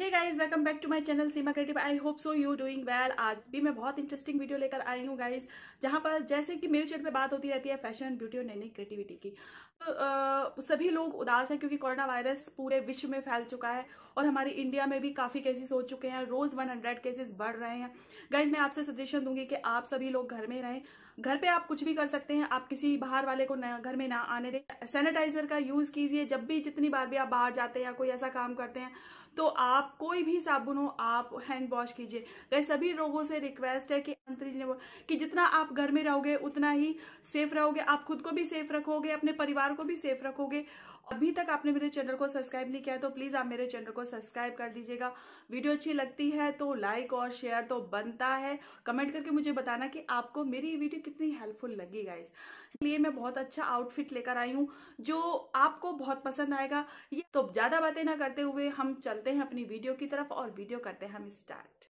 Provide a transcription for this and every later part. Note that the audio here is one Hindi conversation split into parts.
hey guys welcome back to my channel Seema creative I hope so you doing well आज भी मैं बहुत इंटरेस्टिंग वीडियो लेकर आई हूँ गाइज जहाँ पर जैसे कि मेरे चैनल पे बात होती रहती है फैशन ब्यूटी और नई नई क्रिएटिविटी की तो आ, सभी लोग उदास हैं क्योंकि कोरोना वायरस पूरे विश्व में फैल चुका है और हमारी इंडिया में भी काफ़ी केसेस हो चुके हैं रोज़ वन हंड्रेड केसेस बढ़ रहे हैं गाइज मैं आपसे सजेशन दूंगी कि आप सभी लोग घर में रहें घर पे आप कुछ भी कर सकते हैं आप किसी बाहर वाले को न, घर में ना आने दें सैनिटाइजर का यूज कीजिए जब भी जितनी बार भी आप बाहर जाते हैं या कोई ऐसा काम करते हैं तो आप कोई भी साबुन हो आप हैंड वॉश कीजिए गए सभी लोगों से रिक्वेस्ट है कि मंत्री जी ने कि जितना आप घर में रहोगे उतना ही सेफ रहोगे आप खुद को भी सेफ रखोगे अपने परिवार को भी सेफ रखोगे अभी तक आपने मेरे चैनल को सब्सक्राइब नहीं किया है तो प्लीज आप मेरे चैनल को सब्सक्राइब कर दीजिएगा वीडियो अच्छी लगती है तो लाइक और शेयर तो बनता है कमेंट करके मुझे बताना कि आपको मेरी वीडियो कितनी हेल्पफुल लगी गाइस इसलिए मैं बहुत अच्छा आउटफिट लेकर आई हूँ जो आपको बहुत पसंद आएगा ये तो ज्यादा बातें ना करते हुए हम चलते हैं अपनी वीडियो की तरफ और वीडियो करते हैं हम स्टार्ट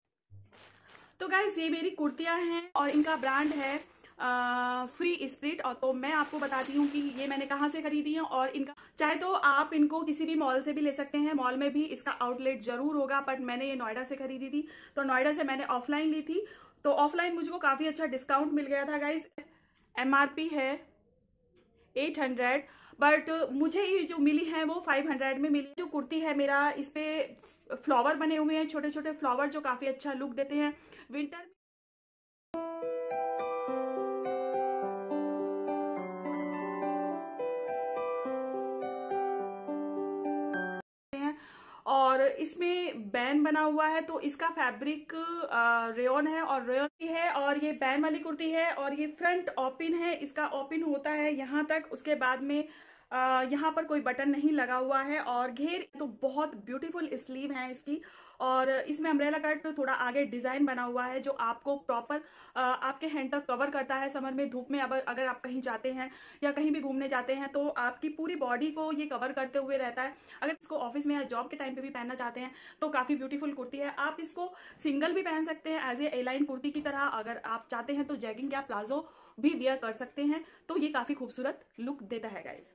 तो गाइज ये मेरी कुर्तियां हैं और इनका ब्रांड है फ्री स्प्रिट और तो मैं आपको बताती हूँ कि ये मैंने कहाँ से खरीदी है और इनका चाहे तो आप इनको किसी भी मॉल से भी ले सकते हैं मॉल में भी इसका आउटलेट जरूर होगा बट मैंने ये नोएडा से खरीदी थी तो नोएडा से मैंने ऑफलाइन ली थी तो ऑफलाइन मुझको काफ़ी अच्छा डिस्काउंट मिल गया था गाइज एम है एट हंड्रेड बट मुझे ये जो मिली है वो फाइव हंड्रेड में मिली जो कुर्ती है मेरा इस पर फ्लावर बने हुए हैं छोटे छोटे फ्लावर जो काफ़ी अच्छा लुक देते हैं विंटर और इसमें बैन बना हुआ है तो इसका फैब्रिक रेन है और रेन है और ये बैन वाली कुर्ती है और ये फ्रंट ओपिन है इसका ओपिन होता है यहाँ तक उसके बाद में यहाँ पर कोई बटन नहीं लगा हुआ है और घेर तो बहुत ब्यूटीफुल स्लीव है इसकी और इसमें अम्ब्रेला कट तो थोड़ा आगे डिजाइन बना हुआ है जो आपको प्रॉपर आपके हैंड तक कवर करता है समर में धूप में अगर अगर आप कहीं जाते हैं या कहीं भी घूमने जाते हैं तो आपकी पूरी बॉडी को ये कवर करते हुए रहता है अगर इसको ऑफिस में या जॉब के टाइम पे भी पहनना चाहते हैं तो काफी ब्यूटीफुल कुर्ती है आप इसको सिंगल भी पहन सकते हैं एज ए एलाइन कुर्ती की तरह अगर आप चाहते हैं तो जैगिंग या प्लाजो भी वेयर कर सकते हैं तो ये काफी खूबसूरत लुक देता है गाइज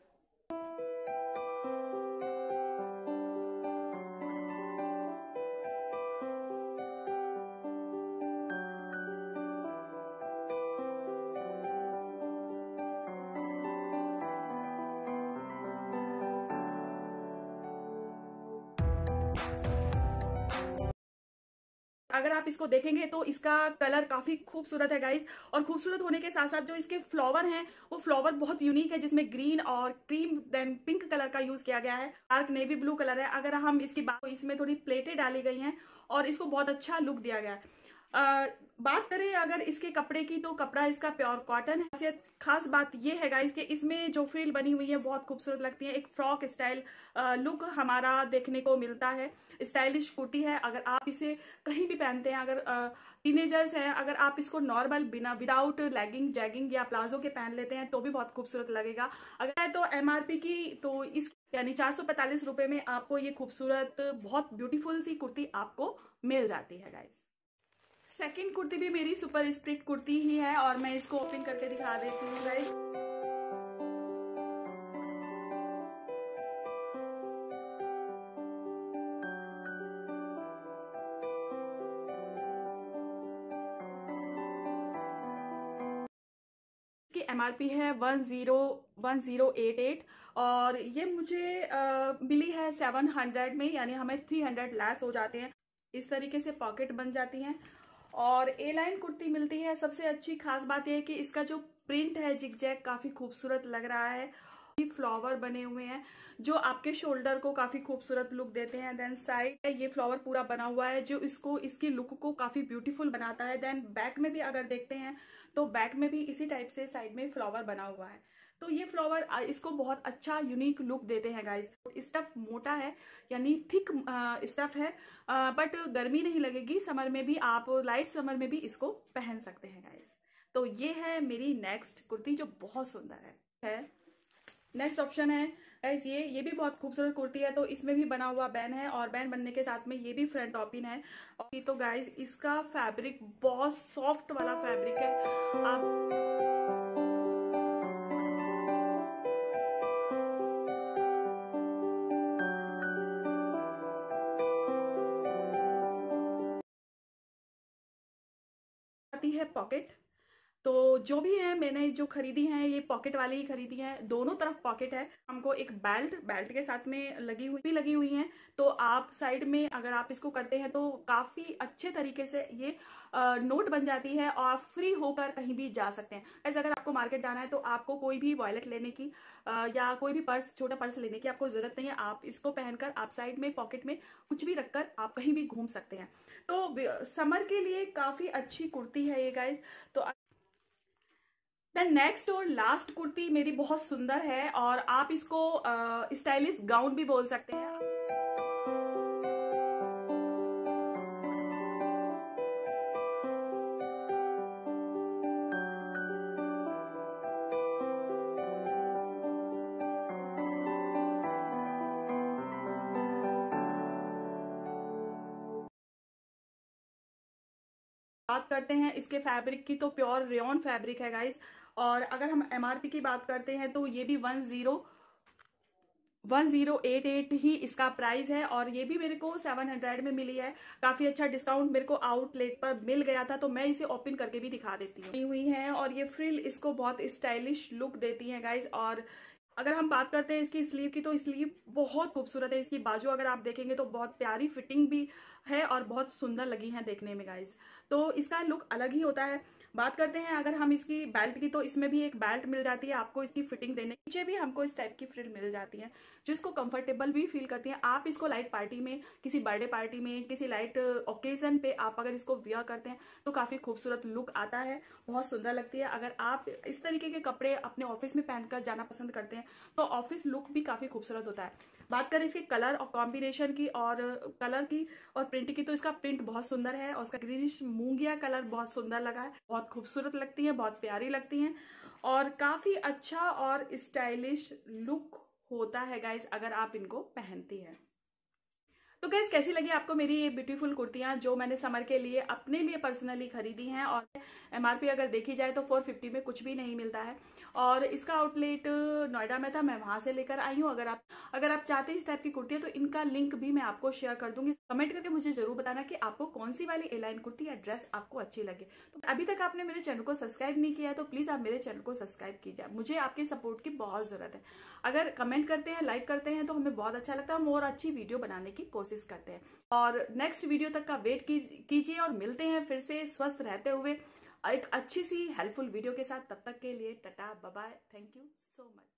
अगर आप इसको देखेंगे तो इसका कलर काफी खूबसूरत है गाइज और खूबसूरत होने के साथ साथ जो इसके फ्लावर हैं वो फ्लावर बहुत यूनिक है जिसमें ग्रीन और क्रीम देन पिंक कलर का यूज किया गया है डार्क नेवी ब्लू कलर है अगर हम इसकी बात इसमें थोड़ी प्लेटें डाली गई हैं और इसको बहुत अच्छा लुक दिया गया है आ, बात करें अगर इसके कपड़े की तो कपड़ा इसका प्योर कॉटन है खास बात यह है गाइस कि इसमें जो फ्रिल बनी हुई है बहुत खूबसूरत लगती है एक फ्रॉक स्टाइल लुक हमारा देखने को मिलता है स्टाइलिश कुर्ती है अगर आप इसे कहीं भी पहनते हैं अगर टीनेजर्स हैं अगर आप इसको नॉर्मल बिना विदाउट लेगिंग जैगिंग या प्लाजो के पहन लेते हैं तो भी बहुत खूबसूरत लगेगा अगर तो एम की तो इस यानी चार सौ पैंतालीस रुपए में आपको ये खूबसूरत बहुत ब्यूटीफुल सी कुर्ती आपको मिल जाती है गाइज सेकंड कुर्ती भी मेरी सुपर स्प्लिट कुर्ती ही है और मैं इसको ओपन करके दिखा देती हूँ गाइस एमआरपी है one zero one zero eight eight और ये मुझे आ, मिली है सेवन हंड्रेड में यानी हमें थ्री हंड्रेड लैस हो जाते हैं इस तरीके से पॉकेट बन जाती हैं और ए लाइन कुर्ती मिलती है सबसे अच्छी खास बात यह है कि इसका जो प्रिंट है जिग जैग काफी खूबसूरत लग रहा है फ्लावर बने हुए हैं जो आपके शोल्डर को काफी खूबसूरत लुक देते हैं देन साइड ये फ्लावर पूरा बना हुआ है जो इसको इसकी लुक को काफी ब्यूटीफुल बनाता है देन बैक में भी अगर देखते हैं तो बैक में भी इसी टाइप से साइड में फ्लावर बना हुआ है तो ये फ्लावर इसको बहुत अच्छा यूनिक लुक देते हैं गाइज स्टफ मोटा है यानी थिक स्टफ है बट गर्मी नहीं लगेगी समर में भी आप लाइट समर में भी इसको पहन सकते हैं गाइज तो ये है मेरी नेक्स्ट कुर्ती जो बहुत सुंदर है, है नेक्स्ट ऑप्शन है गाइज ये ये भी बहुत खूबसूरत कुर्ती है तो इसमें भी बना हुआ बैन है और बैन बनने के साथ में ये भी फ्रंट टॉपिन है और तो गाइज इसका फैब्रिक बहुत सॉफ्ट वाला फैब्रिक है आप pocket तो जो भी है मैंने जो खरीदी है ये पॉकेट वाली ही खरीदी है दोनों तरफ पॉकेट है हमको एक बेल्ट बेल्ट के साथ में लगी हुई भी लगी हुई है तो आप साइड में अगर आप इसको करते हैं तो काफी अच्छे तरीके से ये नोट बन जाती है और आप फ्री होकर कहीं भी जा सकते हैं ऐसे अगर आपको मार्केट जाना है तो आपको कोई भी वॉलेट लेने की या कोई भी पर्स छोटा पर्स लेने की आपको जरूरत नहीं है आप इसको पहनकर आप साइड में पॉकेट में कुछ भी रखकर आप कहीं भी घूम सकते हैं तो समर के लिए काफी अच्छी कुर्ती है ये गाइज तो देन नेक्स्ट और लास्ट कुर्ती मेरी बहुत सुंदर है और आप इसको स्टाइलिश गाउन भी बोल सकते हैं बात करते हैं इसके फैब्रिक की तो प्योर रेन फैब्रिक है गाइस और अगर हम एमआरपी की बात करते हैं तो ये भी one zero one zero eight eight ही इसका प्राइस है और ये भी मेरे को सेवन हंड्रेड में मिली है काफी अच्छा डिस्काउंट मेरे को आउटलेट पर मिल गया था तो मैं इसे ओपन करके भी दिखा देती हूँ हुई है और ये फ्रिल इसको बहुत स्टाइलिश लुक देती है गाइज और अगर हम बात करते हैं इसकी स्लीव की तो स्लीव बहुत खूबसूरत है इसकी बाजू अगर आप देखेंगे तो बहुत प्यारी फिटिंग भी है और बहुत सुंदर लगी है देखने में गाइज तो इसका लुक अलग ही होता है बात करते हैं अगर हम इसकी बेल्ट की तो इसमें भी एक बेल्ट मिल जाती है आपको इसकी फिटिंग देने नीचे भी हमको इस टाइप की फ्रिल मिल जाती है जिसको कंफर्टेबल भी फील करती है आप इसको लाइट पार्टी में किसी बर्थडे पार्टी में किसी लाइट ओकेजन पे आप अगर इसको वियर करते हैं तो काफी खूबसूरत लुक आता है बहुत सुंदर लगती है अगर आप इस तरीके के कपड़े अपने ऑफिस में पहनकर जाना पसंद करते हैं तो ऑफिस लुक भी काफ़ी खूबसूरत होता है बात करें इसके कलर और कॉम्बिनेशन की और कलर की और प्रिंट की तो इसका प्रिंट बहुत सुंदर है और उसका ग्रीनिश मूंगिया कलर बहुत सुंदर लगा है बहुत खूबसूरत लगती है बहुत प्यारी लगती है और काफ़ी अच्छा और स्टाइलिश लुक होता है गाइज अगर आप इनको पहनती हैं तो गैस कैसी लगी आपको मेरी ये ब्यूटीफुल कुर्तियां जो मैंने समर के लिए अपने लिए पर्सनली खरीदी हैं और एमआरपी अगर देखी जाए तो 450 में कुछ भी नहीं मिलता है और इसका आउटलेट नोएडा में था मैं वहां से लेकर आई हूँ अगर आप अगर आप चाहते हैं इस टाइप की कुर्तियां तो इनका लिंक भी मैं आपको शेयर कर दूंगी कमेंट करके मुझे जरूर बताना कि आपको कौन सी वाली एलाइन कुर्ती या ड्रेस आपको अच्छी लगे तो अभी तक आपने मेरे चैनल को सब्सक्राइब नहीं किया तो प्लीज आप मेरे चैनल को सब्सक्राइब कीजिए मुझे आपके सपोर्ट की बहुत जरूरत है अगर कमेंट करते हैं लाइक करते हैं तो हमें बहुत अच्छा लगता है हम और अच्छी वीडियो बनाने की कोशिश कोशिश करते हैं और नेक्स्ट वीडियो तक का वेट कीजिए और मिलते हैं फिर से स्वस्थ रहते हुए एक अच्छी सी हेल्पफुल वीडियो के साथ तब तक के लिए tata bye thank you so much